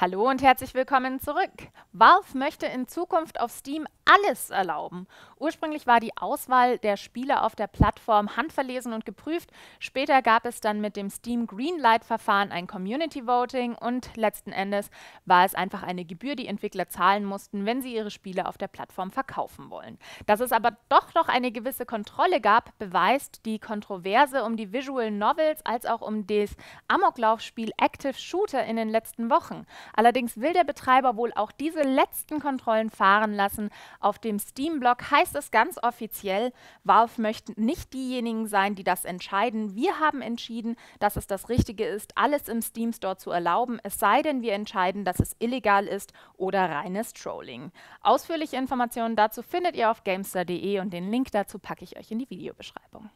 Hallo und herzlich willkommen zurück. Valve möchte in Zukunft auf Steam alles erlauben. Ursprünglich war die Auswahl der Spiele auf der Plattform handverlesen und geprüft. Später gab es dann mit dem Steam Greenlight-Verfahren ein Community Voting und letzten Endes war es einfach eine Gebühr, die Entwickler zahlen mussten, wenn sie ihre Spiele auf der Plattform verkaufen wollen. Dass es aber doch noch eine gewisse Kontrolle gab, beweist die Kontroverse um die Visual Novels als auch um das Amoklaufspiel Active Shooter in den letzten Wochen. Allerdings will der Betreiber wohl auch diese letzten Kontrollen fahren lassen, auf dem Steam-Blog heißt es ganz offiziell, Valve möchten nicht diejenigen sein, die das entscheiden. Wir haben entschieden, dass es das Richtige ist, alles im Steam Store zu erlauben, es sei denn, wir entscheiden, dass es illegal ist oder reines Trolling. Ausführliche Informationen dazu findet ihr auf gamester.de und den Link dazu packe ich euch in die Videobeschreibung.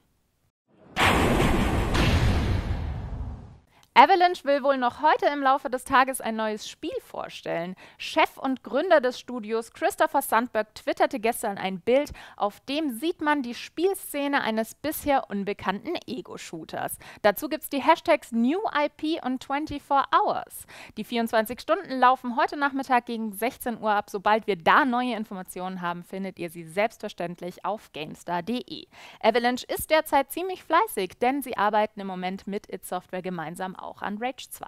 Avalanche will wohl noch heute im Laufe des Tages ein neues Spiel vorstellen. Chef und Gründer des Studios Christopher Sandberg twitterte gestern ein Bild, auf dem sieht man die Spielszene eines bisher unbekannten Ego-Shooters. Dazu gibt es die Hashtags NewIP und 24 Hours. Die 24 Stunden laufen heute Nachmittag gegen 16 Uhr ab. Sobald wir da neue Informationen haben, findet ihr sie selbstverständlich auf GameStar.de. Avalanche ist derzeit ziemlich fleißig, denn sie arbeiten im Moment mit It Software gemeinsam auch an Rage 2.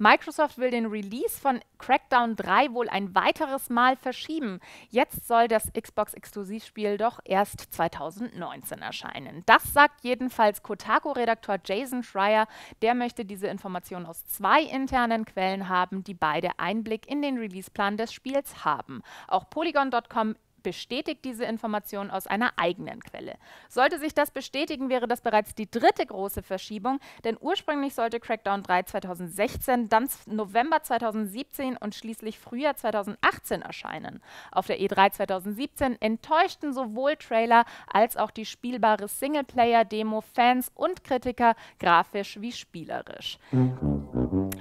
Microsoft will den Release von Crackdown 3 wohl ein weiteres Mal verschieben. Jetzt soll das Xbox-Exklusivspiel doch erst 2019 erscheinen. Das sagt jedenfalls kotako redaktor Jason Schreier. Der möchte diese Information aus zwei internen Quellen haben, die beide Einblick in den Releaseplan des Spiels haben. Auch Polygon.com bestätigt diese Information aus einer eigenen Quelle. Sollte sich das bestätigen, wäre das bereits die dritte große Verschiebung, denn ursprünglich sollte Crackdown 3 2016, dann November 2017 und schließlich Frühjahr 2018 erscheinen. Auf der E3 2017 enttäuschten sowohl Trailer als auch die spielbare Singleplayer-Demo Fans und Kritiker grafisch wie spielerisch. Mhm.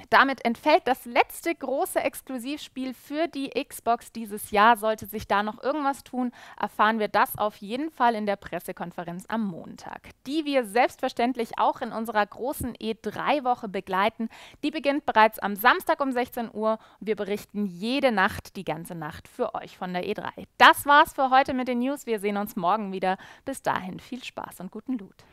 Damit entfällt das letzte große Exklusivspiel für die Xbox dieses Jahr. Sollte sich da noch irgendwas tun, erfahren wir das auf jeden Fall in der Pressekonferenz am Montag, die wir selbstverständlich auch in unserer großen E3-Woche begleiten. Die beginnt bereits am Samstag um 16 Uhr. Wir berichten jede Nacht, die ganze Nacht für euch von der E3. Das war's für heute mit den News. Wir sehen uns morgen wieder. Bis dahin viel Spaß und guten Loot.